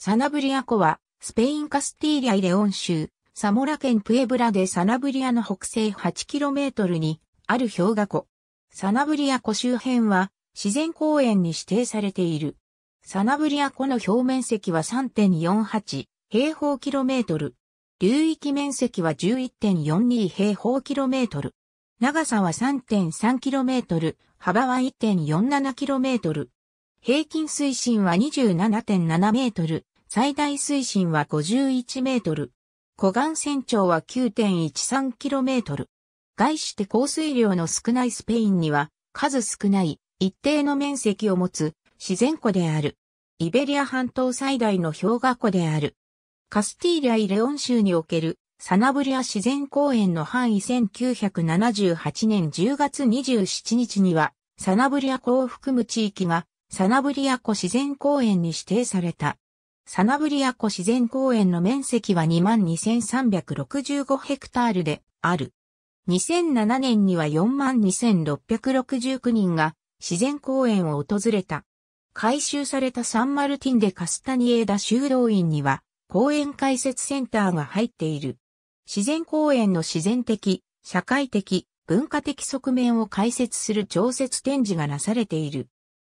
サナブリア湖は、スペインカスティーリア・イレオン州、サモラ県プエブラでサナブリアの北西 8km にある氷河湖。サナブリア湖周辺は自然公園に指定されている。サナブリア湖の表面積は3.48平方キロメートル。流域面積は11.42平方キロメートル。長さは3.3キロメートル、幅は1.47キロメートル。平均水深は27.7メートル。最大水深は51メートル。湖岸船長は9 1 3トル。外して降水量の少ないスペインには、数少ない一定の面積を持つ自然湖である。イベリア半島最大の氷河湖である。カスティーリア・イレオン州におけるサナブリア自然公園の範囲1978年10月27日には、サナブリア湖を含む地域がサナブリア湖自然公園に指定された。サナブリア湖自然公園の面積は22,365ヘクタールである。2007年には42,669人が自然公園を訪れた。改修されたサンマルティンでカスタニエーダ修道院には公園開設センターが入っている。自然公園の自然的、社会的、文化的側面を解説する常設展示がなされている。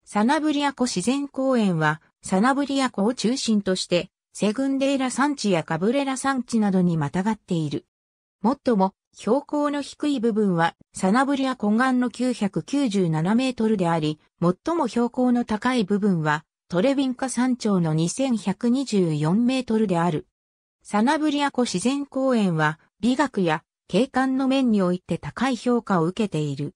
サナブリア湖自然公園はサナブリア湖を中心として、セグンデーラ山地やカブレラ山地などにまたがっている。もっとも、標高の低い部分は、サナブリア湖岸の997メートルであり、最も標高の高い部分は、トレビンカ山頂の2124メートルである。サナブリア湖自然公園は、美学や景観の面において高い評価を受けている。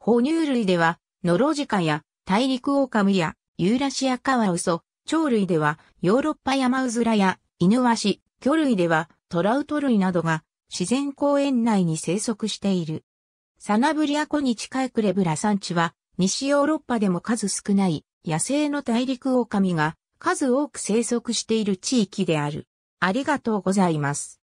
哺乳類では、ノロジカや大陸オオカミやユーラシアカワウソ、鳥類ではヨーロッパヤマウズラやイヌワシ、魚類ではトラウト類などが自然公園内に生息している。サナブリア湖に近いクレブラ山地は西ヨーロッパでも数少ない野生の大陸狼が数多く生息している地域である。ありがとうございます。